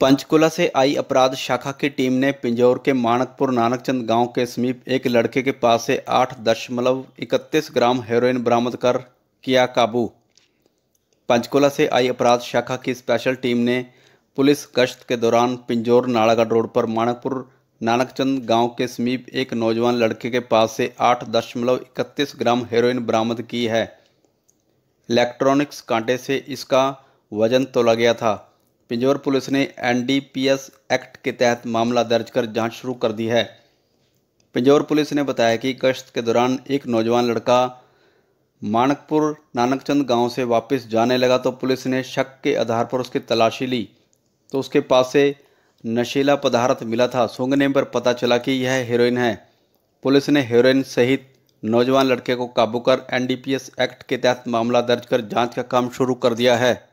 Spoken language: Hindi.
पंचकुला से आई अपराध शाखा की टीम ने पिंजौर के मानकपुर नानकचंद गांव के समीप एक लड़के के पास से आठ दशमलव इकतीस ग्राम हेरोइन बरामद कर किया काबू पंचकुला से आई अपराध शाखा की स्पेशल टीम ने पुलिस गश्त के दौरान पिंजौर नालागढ़ रोड पर मानकपुर नानकचंद गांव के समीप एक नौजवान लड़के के पास से आठ दशमलव इकतीस ग्राम हेरोइन बरामद की है इलेक्ट्रॉनिक्स कांटे से इसका वजन तोला गया था पिंजौर पुलिस ने एनडीपीएस एक्ट के तहत मामला दर्ज कर जांच शुरू कर दी है पिंजौर पुलिस ने बताया कि गश्त के दौरान एक नौजवान लड़का मानकपुर नानकचंद गांव से वापस जाने लगा तो पुलिस ने शक के आधार पर उसकी तलाशी ली तो उसके पास से नशीला पदार्थ मिला था सूंघने पर पता चला कि यह हीरोइन है पुलिस ने हीरोइन सहित नौजवान लड़के को काबू कर एनडीपीएस एक्ट के तहत मामला दर्ज कर जांच का काम शुरू कर दिया है